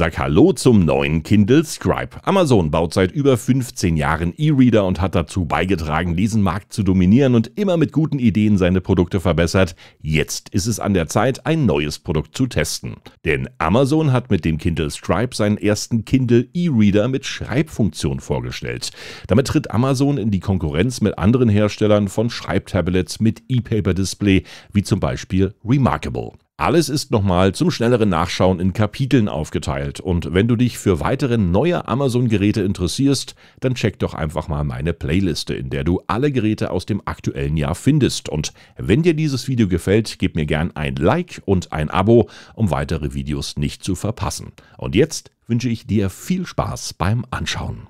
Sag Hallo zum neuen Kindle Scribe. Amazon baut seit über 15 Jahren E-Reader und hat dazu beigetragen, diesen Markt zu dominieren und immer mit guten Ideen seine Produkte verbessert. Jetzt ist es an der Zeit, ein neues Produkt zu testen. Denn Amazon hat mit dem Kindle Scribe seinen ersten Kindle E-Reader mit Schreibfunktion vorgestellt. Damit tritt Amazon in die Konkurrenz mit anderen Herstellern von Schreibtablets mit E-Paper-Display, wie zum Beispiel Remarkable. Alles ist nochmal zum schnelleren Nachschauen in Kapiteln aufgeteilt und wenn du dich für weitere neue Amazon-Geräte interessierst, dann check doch einfach mal meine Playliste, in der du alle Geräte aus dem aktuellen Jahr findest. Und wenn dir dieses Video gefällt, gib mir gern ein Like und ein Abo, um weitere Videos nicht zu verpassen. Und jetzt wünsche ich dir viel Spaß beim Anschauen.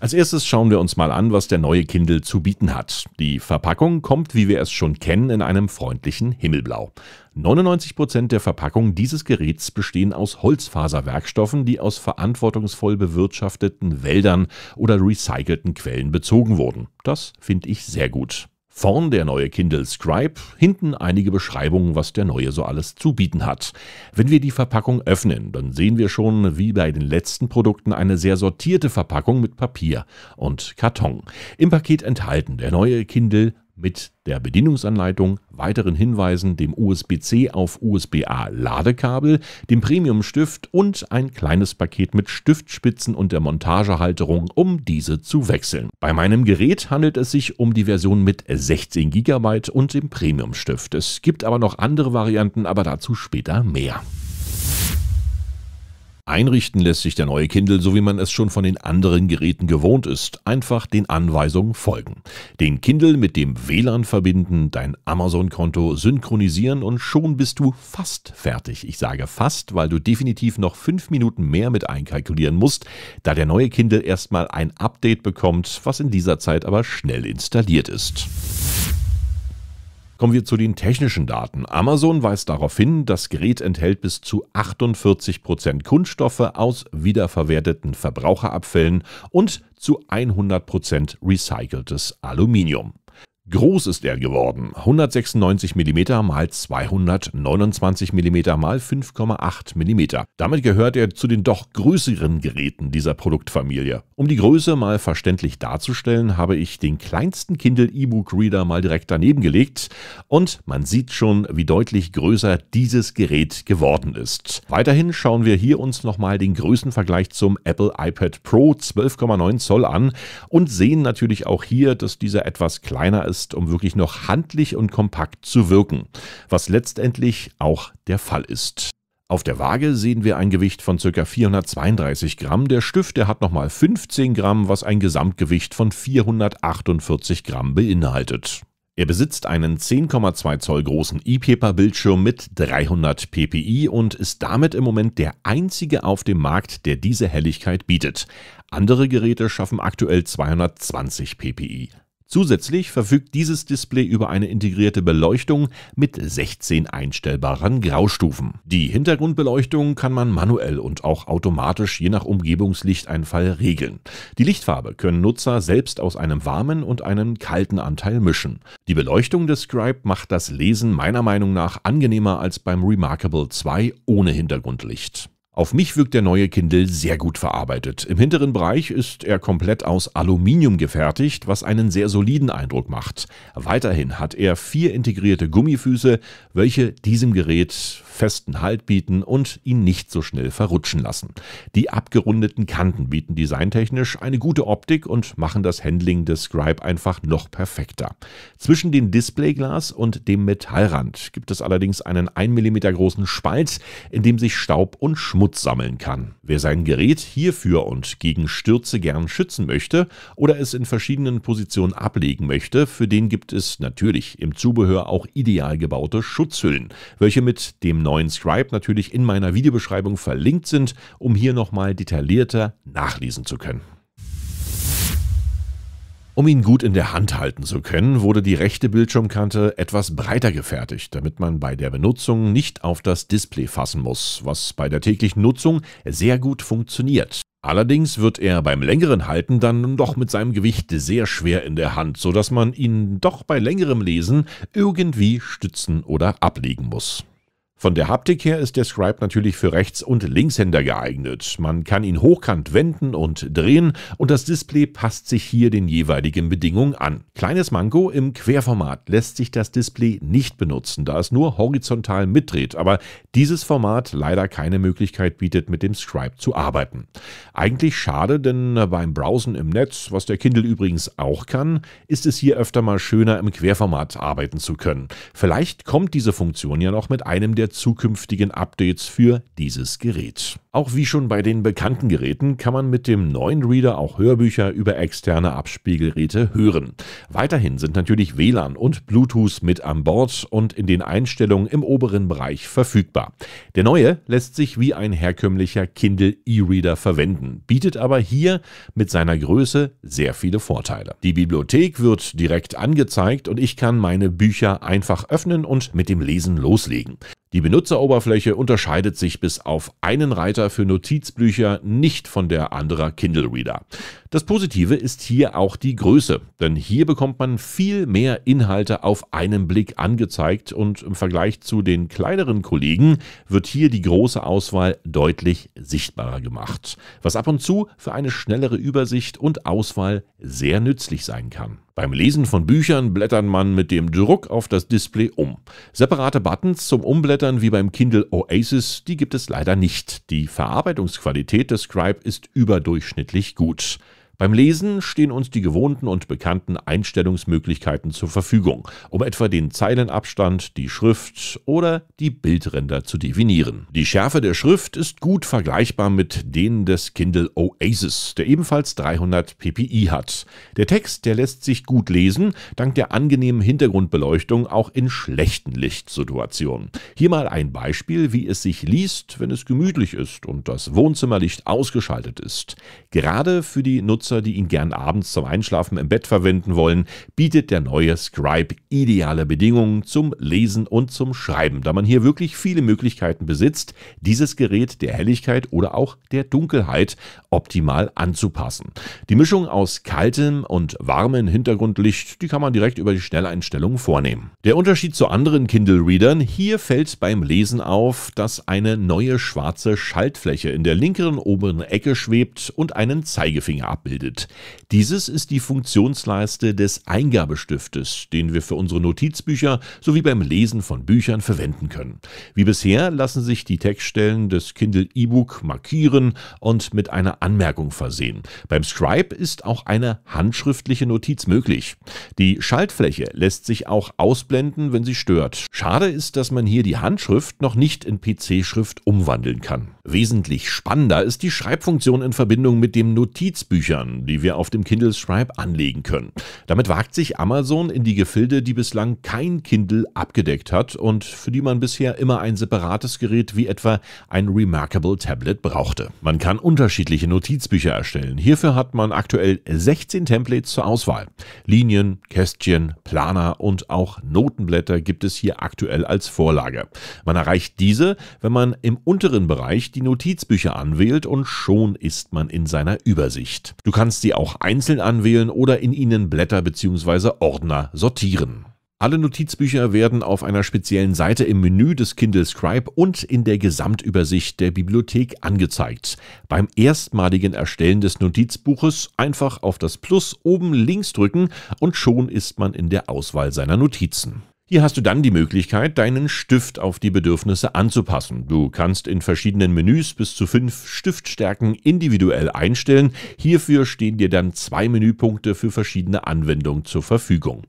Als erstes schauen wir uns mal an, was der neue Kindle zu bieten hat. Die Verpackung kommt, wie wir es schon kennen, in einem freundlichen Himmelblau. 99% Prozent der Verpackung dieses Geräts bestehen aus Holzfaserwerkstoffen, die aus verantwortungsvoll bewirtschafteten Wäldern oder recycelten Quellen bezogen wurden. Das finde ich sehr gut. Vorn der neue Kindle Scribe, hinten einige Beschreibungen, was der neue so alles zu bieten hat. Wenn wir die Verpackung öffnen, dann sehen wir schon, wie bei den letzten Produkten, eine sehr sortierte Verpackung mit Papier und Karton. Im Paket enthalten der neue Kindle mit der Bedienungsanleitung, weiteren Hinweisen, dem USB-C auf USB-A-Ladekabel, dem Premium-Stift und ein kleines Paket mit Stiftspitzen und der Montagehalterung, um diese zu wechseln. Bei meinem Gerät handelt es sich um die Version mit 16 GB und dem Premium-Stift. Es gibt aber noch andere Varianten, aber dazu später mehr. Einrichten lässt sich der neue Kindle, so wie man es schon von den anderen Geräten gewohnt ist, einfach den Anweisungen folgen. Den Kindle mit dem WLAN verbinden, dein Amazon-Konto synchronisieren und schon bist du fast fertig. Ich sage fast, weil du definitiv noch fünf Minuten mehr mit einkalkulieren musst, da der neue Kindle erstmal ein Update bekommt, was in dieser Zeit aber schnell installiert ist. Kommen wir zu den technischen Daten. Amazon weist darauf hin, das Gerät enthält bis zu 48% Prozent Kunststoffe aus wiederverwerteten Verbraucherabfällen und zu 100% Prozent recyceltes Aluminium. Groß ist er geworden, 196 mm mal 229 mm mal 5,8 mm. Damit gehört er zu den doch größeren Geräten dieser Produktfamilie. Um die Größe mal verständlich darzustellen, habe ich den kleinsten Kindle E-Book Reader mal direkt daneben gelegt und man sieht schon, wie deutlich größer dieses Gerät geworden ist. Weiterhin schauen wir hier uns nochmal den Größenvergleich zum Apple iPad Pro 12,9 Zoll an und sehen natürlich auch hier, dass dieser etwas kleiner ist ist, um wirklich noch handlich und kompakt zu wirken, was letztendlich auch der Fall ist. Auf der Waage sehen wir ein Gewicht von ca. 432 Gramm. Der Stift, der hat nochmal 15 Gramm, was ein Gesamtgewicht von 448 Gramm beinhaltet. Er besitzt einen 10,2 Zoll großen E-Paper-Bildschirm mit 300 ppi und ist damit im Moment der einzige auf dem Markt, der diese Helligkeit bietet. Andere Geräte schaffen aktuell 220 ppi. Zusätzlich verfügt dieses Display über eine integrierte Beleuchtung mit 16 einstellbaren Graustufen. Die Hintergrundbeleuchtung kann man manuell und auch automatisch je nach Umgebungslichteinfall regeln. Die Lichtfarbe können Nutzer selbst aus einem warmen und einem kalten Anteil mischen. Die Beleuchtung des Scribe macht das Lesen meiner Meinung nach angenehmer als beim Remarkable 2 ohne Hintergrundlicht. Auf mich wirkt der neue Kindle sehr gut verarbeitet. Im hinteren Bereich ist er komplett aus Aluminium gefertigt, was einen sehr soliden Eindruck macht. Weiterhin hat er vier integrierte Gummifüße, welche diesem Gerät festen Halt bieten und ihn nicht so schnell verrutschen lassen. Die abgerundeten Kanten bieten designtechnisch eine gute Optik und machen das Handling des Scribe einfach noch perfekter. Zwischen dem Displayglas und dem Metallrand gibt es allerdings einen 1 mm großen Spalt, in dem sich Staub und Schmutz Schmutz sammeln kann. Wer sein Gerät hierfür und gegen Stürze gern schützen möchte oder es in verschiedenen Positionen ablegen möchte, für den gibt es natürlich im Zubehör auch ideal gebaute Schutzhüllen, welche mit dem neuen Scribe natürlich in meiner Videobeschreibung verlinkt sind, um hier nochmal detaillierter nachlesen zu können. Um ihn gut in der Hand halten zu können, wurde die rechte Bildschirmkante etwas breiter gefertigt, damit man bei der Benutzung nicht auf das Display fassen muss, was bei der täglichen Nutzung sehr gut funktioniert. Allerdings wird er beim längeren Halten dann doch mit seinem Gewicht sehr schwer in der Hand, sodass man ihn doch bei längerem Lesen irgendwie stützen oder ablegen muss. Von der Haptik her ist der Scribe natürlich für Rechts- und Linkshänder geeignet. Man kann ihn hochkant wenden und drehen und das Display passt sich hier den jeweiligen Bedingungen an. Kleines Manko, im Querformat lässt sich das Display nicht benutzen, da es nur horizontal mitdreht, aber dieses Format leider keine Möglichkeit bietet, mit dem Scribe zu arbeiten. Eigentlich schade, denn beim Browsen im Netz, was der Kindle übrigens auch kann, ist es hier öfter mal schöner, im Querformat arbeiten zu können. Vielleicht kommt diese Funktion ja noch mit einem der zukünftigen Updates für dieses Gerät. Auch wie schon bei den bekannten Geräten kann man mit dem neuen Reader auch Hörbücher über externe Abspielgeräte hören. Weiterhin sind natürlich WLAN und Bluetooth mit an Bord und in den Einstellungen im oberen Bereich verfügbar. Der neue lässt sich wie ein herkömmlicher Kindle E-Reader verwenden, bietet aber hier mit seiner Größe sehr viele Vorteile. Die Bibliothek wird direkt angezeigt und ich kann meine Bücher einfach öffnen und mit dem Lesen loslegen. Die Benutzeroberfläche unterscheidet sich bis auf einen Reiter für Notizbücher, nicht von der anderer Kindle Reader. Das Positive ist hier auch die Größe, denn hier bekommt man viel mehr Inhalte auf einen Blick angezeigt und im Vergleich zu den kleineren Kollegen wird hier die große Auswahl deutlich sichtbarer gemacht, was ab und zu für eine schnellere Übersicht und Auswahl sehr nützlich sein kann. Beim Lesen von Büchern blättern man mit dem Druck auf das Display um. Separate Buttons zum Umblättern wie beim Kindle Oasis, die gibt es leider nicht. Die Verarbeitungsqualität des Scribe ist überdurchschnittlich gut. Beim Lesen stehen uns die gewohnten und bekannten Einstellungsmöglichkeiten zur Verfügung, um etwa den Zeilenabstand, die Schrift oder die Bildränder zu definieren. Die Schärfe der Schrift ist gut vergleichbar mit denen des Kindle Oasis, der ebenfalls 300 ppi hat. Der Text, der lässt sich gut lesen, dank der angenehmen Hintergrundbeleuchtung auch in schlechten Lichtsituationen. Hier mal ein Beispiel, wie es sich liest, wenn es gemütlich ist und das Wohnzimmerlicht ausgeschaltet ist. Gerade für die Nutzer Nutzer, die ihn gern abends zum Einschlafen im Bett verwenden wollen, bietet der neue Scribe ideale Bedingungen zum Lesen und zum Schreiben, da man hier wirklich viele Möglichkeiten besitzt, dieses Gerät der Helligkeit oder auch der Dunkelheit optimal anzupassen. Die Mischung aus kaltem und warmem Hintergrundlicht, die kann man direkt über die Schnelleinstellungen vornehmen. Der Unterschied zu anderen Kindle-Readern, hier fällt beim Lesen auf, dass eine neue schwarze Schaltfläche in der linkeren oberen Ecke schwebt und einen Zeigefinger abbildet abbildet. Dieses ist die Funktionsleiste des Eingabestiftes, den wir für unsere Notizbücher sowie beim Lesen von Büchern verwenden können. Wie bisher lassen sich die Textstellen des Kindle E-Book markieren und mit einer Anmerkung versehen. Beim Scribe ist auch eine handschriftliche Notiz möglich. Die Schaltfläche lässt sich auch ausblenden, wenn sie stört. Schade ist, dass man hier die Handschrift noch nicht in PC-Schrift umwandeln kann. Wesentlich spannender ist die Schreibfunktion in Verbindung mit den Notizbüchern, die wir auf dem Kindle Scribe anlegen können. Damit wagt sich Amazon in die Gefilde, die bislang kein Kindle abgedeckt hat und für die man bisher immer ein separates Gerät wie etwa ein Remarkable Tablet brauchte. Man kann unterschiedliche Notizbücher erstellen. Hierfür hat man aktuell 16 Templates zur Auswahl. Linien, Kästchen, Planer und auch Notenblätter gibt es hier aktuell als Vorlage. Man erreicht diese, wenn man im unteren Bereich die die Notizbücher anwählt und schon ist man in seiner Übersicht. Du kannst sie auch einzeln anwählen oder in ihnen Blätter bzw. Ordner sortieren. Alle Notizbücher werden auf einer speziellen Seite im Menü des Kindle Scribe und in der Gesamtübersicht der Bibliothek angezeigt. Beim erstmaligen Erstellen des Notizbuches einfach auf das Plus oben links drücken und schon ist man in der Auswahl seiner Notizen. Hier hast du dann die Möglichkeit, deinen Stift auf die Bedürfnisse anzupassen. Du kannst in verschiedenen Menüs bis zu fünf Stiftstärken individuell einstellen. Hierfür stehen dir dann zwei Menüpunkte für verschiedene Anwendungen zur Verfügung.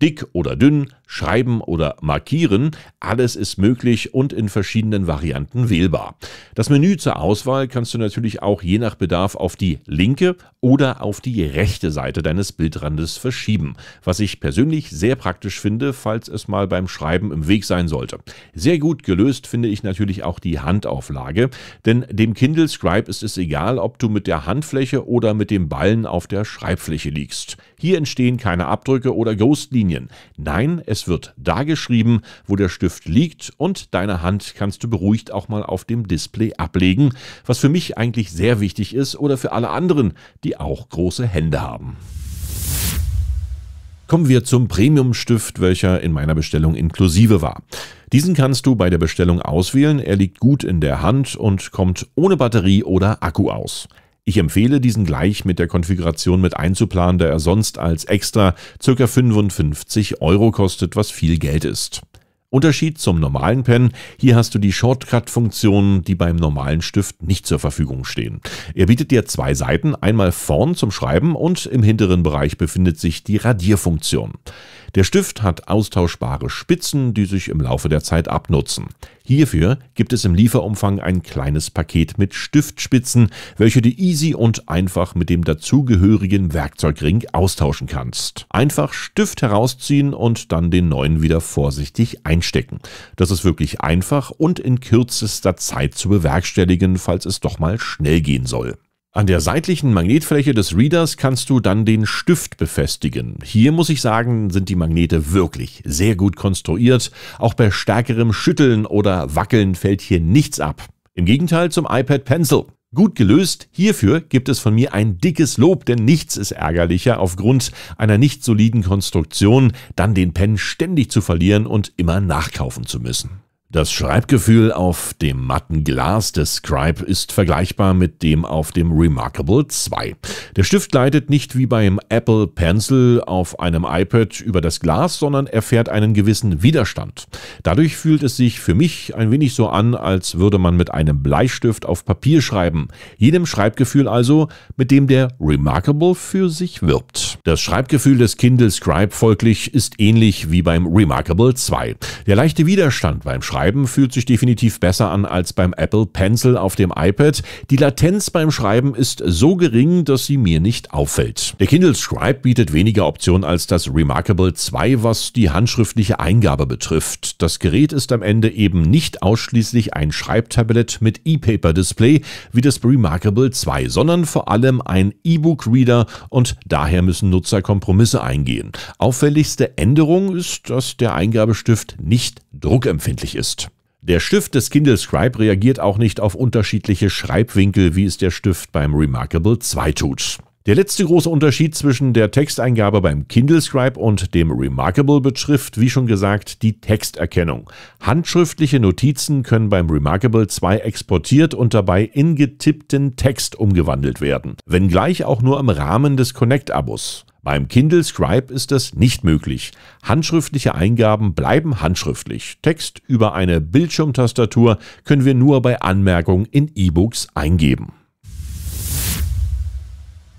Dick oder dünn, Schreiben oder Markieren. Alles ist möglich und in verschiedenen Varianten wählbar. Das Menü zur Auswahl kannst du natürlich auch je nach Bedarf auf die linke oder auf die rechte Seite deines Bildrandes verschieben, was ich persönlich sehr praktisch finde, falls es mal beim Schreiben im Weg sein sollte. Sehr gut gelöst finde ich natürlich auch die Handauflage, denn dem Kindle Scribe ist es egal, ob du mit der Handfläche oder mit dem Ballen auf der Schreibfläche liegst. Hier entstehen keine Abdrücke oder Ghostlinien. Nein, es wird da geschrieben, wo der Stift liegt und deine Hand kannst du beruhigt auch mal auf dem Display ablegen, was für mich eigentlich sehr wichtig ist oder für alle anderen, die auch große Hände haben. Kommen wir zum Premium-Stift, welcher in meiner Bestellung inklusive war. Diesen kannst du bei der Bestellung auswählen, er liegt gut in der Hand und kommt ohne Batterie oder Akku aus. Ich empfehle diesen gleich mit der Konfiguration mit einzuplanen, da er sonst als extra ca. 55 Euro kostet, was viel Geld ist. Unterschied zum normalen Pen, hier hast du die Shortcut-Funktionen, die beim normalen Stift nicht zur Verfügung stehen. Er bietet dir zwei Seiten, einmal vorn zum Schreiben und im hinteren Bereich befindet sich die Radierfunktion. Der Stift hat austauschbare Spitzen, die sich im Laufe der Zeit abnutzen. Hierfür gibt es im Lieferumfang ein kleines Paket mit Stiftspitzen, welche du easy und einfach mit dem dazugehörigen Werkzeugring austauschen kannst. Einfach Stift herausziehen und dann den neuen wieder vorsichtig einstecken. Das ist wirklich einfach und in kürzester Zeit zu bewerkstelligen, falls es doch mal schnell gehen soll. An der seitlichen Magnetfläche des Readers kannst du dann den Stift befestigen. Hier muss ich sagen, sind die Magnete wirklich sehr gut konstruiert. Auch bei stärkerem Schütteln oder Wackeln fällt hier nichts ab. Im Gegenteil zum iPad Pencil. Gut gelöst, hierfür gibt es von mir ein dickes Lob, denn nichts ist ärgerlicher, aufgrund einer nicht soliden Konstruktion dann den Pen ständig zu verlieren und immer nachkaufen zu müssen. Das Schreibgefühl auf dem matten Glas des Scribe ist vergleichbar mit dem auf dem Remarkable 2. Der Stift leitet nicht wie beim Apple Pencil auf einem iPad über das Glas, sondern erfährt einen gewissen Widerstand. Dadurch fühlt es sich für mich ein wenig so an, als würde man mit einem Bleistift auf Papier schreiben. Jedem Schreibgefühl also, mit dem der Remarkable für sich wirbt. Das Schreibgefühl des Kindle Scribe folglich ist ähnlich wie beim Remarkable 2. Der leichte Widerstand beim Schreiben fühlt sich definitiv besser an als beim Apple Pencil auf dem iPad. Die Latenz beim Schreiben ist so gering, dass sie mir nicht auffällt. Der Kindle Scribe bietet weniger Optionen als das Remarkable 2, was die handschriftliche Eingabe betrifft. Das Gerät ist am Ende eben nicht ausschließlich ein Schreibtablett mit E-Paper-Display wie das Remarkable 2, sondern vor allem ein E-Book-Reader und daher müssen Nutzer Kompromisse eingehen. Auffälligste Änderung ist, dass der Eingabestift nicht druckempfindlich ist. Der Stift des Kindle Scribe reagiert auch nicht auf unterschiedliche Schreibwinkel, wie es der Stift beim Remarkable 2 tut. Der letzte große Unterschied zwischen der Texteingabe beim Kindle Scribe und dem Remarkable betrifft, wie schon gesagt, die Texterkennung. Handschriftliche Notizen können beim Remarkable 2 exportiert und dabei in getippten Text umgewandelt werden, wenngleich auch nur im Rahmen des Connect-Abos. Beim Kindle Scribe ist das nicht möglich. Handschriftliche Eingaben bleiben handschriftlich. Text über eine Bildschirmtastatur können wir nur bei Anmerkung in E-Books eingeben.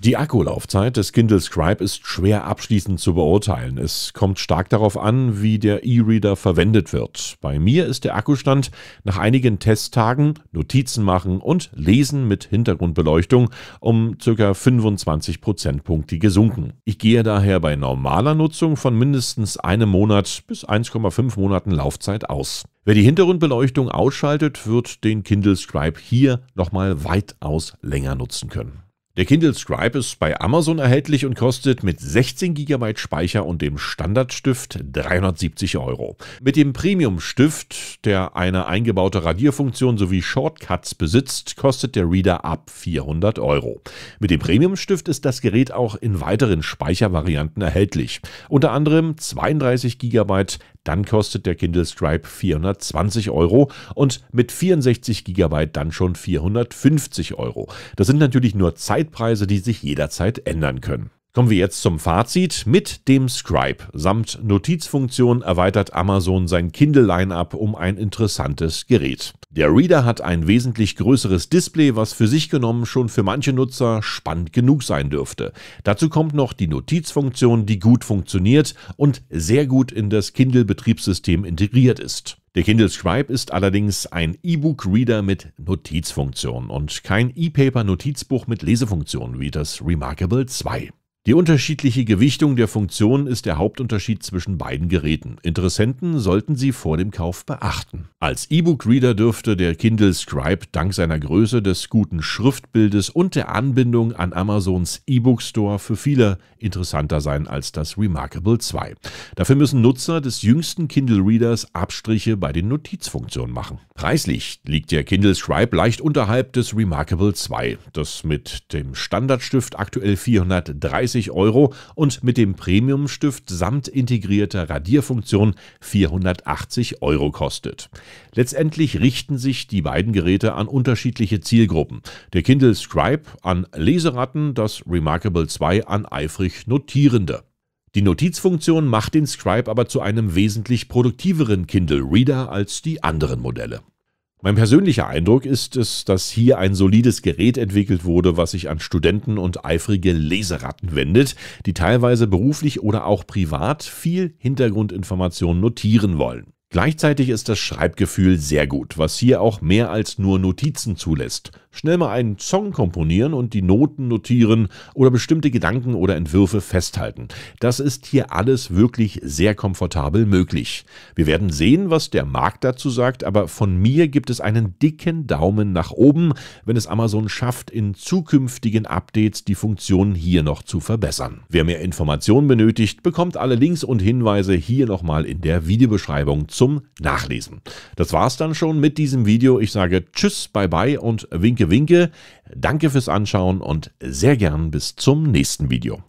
Die Akkulaufzeit des Kindle Scribe ist schwer abschließend zu beurteilen. Es kommt stark darauf an, wie der E-Reader verwendet wird. Bei mir ist der Akkustand nach einigen Testtagen, Notizen machen und Lesen mit Hintergrundbeleuchtung um ca. 25 Prozentpunkte gesunken. Ich gehe daher bei normaler Nutzung von mindestens einem Monat bis 1,5 Monaten Laufzeit aus. Wer die Hintergrundbeleuchtung ausschaltet, wird den Kindle Scribe hier nochmal weitaus länger nutzen können. Der Kindle Scribe ist bei Amazon erhältlich und kostet mit 16 GB Speicher und dem Standardstift 370 Euro. Mit dem Premium-Stift, der eine eingebaute Radierfunktion sowie Shortcuts besitzt, kostet der Reader ab 400 Euro. Mit dem Premium-Stift ist das Gerät auch in weiteren Speichervarianten erhältlich, unter anderem 32 GB dann kostet der Kindle Stripe 420 Euro und mit 64 GB dann schon 450 Euro. Das sind natürlich nur Zeitpreise, die sich jederzeit ändern können. Kommen wir jetzt zum Fazit. Mit dem Scribe samt Notizfunktion erweitert Amazon sein Kindle-Line-up um ein interessantes Gerät. Der Reader hat ein wesentlich größeres Display, was für sich genommen schon für manche Nutzer spannend genug sein dürfte. Dazu kommt noch die Notizfunktion, die gut funktioniert und sehr gut in das Kindle-Betriebssystem integriert ist. Der Kindle Scribe ist allerdings ein E-Book-Reader mit Notizfunktion und kein E-Paper-Notizbuch mit Lesefunktion wie das Remarkable 2. Die unterschiedliche Gewichtung der Funktionen ist der Hauptunterschied zwischen beiden Geräten. Interessenten sollten sie vor dem Kauf beachten. Als E-Book-Reader dürfte der Kindle Scribe dank seiner Größe, des guten Schriftbildes und der Anbindung an Amazons E-Book Store für viele interessanter sein als das Remarkable 2. Dafür müssen Nutzer des jüngsten Kindle Readers Abstriche bei den Notizfunktionen machen. Preislich liegt der Kindle Scribe leicht unterhalb des Remarkable 2, das mit dem Standardstift aktuell 430 190 Euro und mit dem Premium-Stift samt integrierter Radierfunktion 480 Euro kostet. Letztendlich richten sich die beiden Geräte an unterschiedliche Zielgruppen. Der Kindle Scribe an Leseratten, das Remarkable 2 an eifrig Notierende. Die Notizfunktion macht den Scribe aber zu einem wesentlich produktiveren Kindle Reader als die anderen Modelle. Mein persönlicher Eindruck ist es, dass hier ein solides Gerät entwickelt wurde, was sich an Studenten und eifrige Leseratten wendet, die teilweise beruflich oder auch privat viel Hintergrundinformation notieren wollen. Gleichzeitig ist das Schreibgefühl sehr gut, was hier auch mehr als nur Notizen zulässt. Schnell mal einen Song komponieren und die Noten notieren oder bestimmte Gedanken oder Entwürfe festhalten. Das ist hier alles wirklich sehr komfortabel möglich. Wir werden sehen, was der Markt dazu sagt, aber von mir gibt es einen dicken Daumen nach oben, wenn es Amazon schafft, in zukünftigen Updates die Funktionen hier noch zu verbessern. Wer mehr Informationen benötigt, bekommt alle Links und Hinweise hier nochmal in der Videobeschreibung zum zum Nachlesen. Das war's dann schon mit diesem Video. Ich sage Tschüss, bye bye und winke, winke. Danke fürs Anschauen und sehr gern bis zum nächsten Video.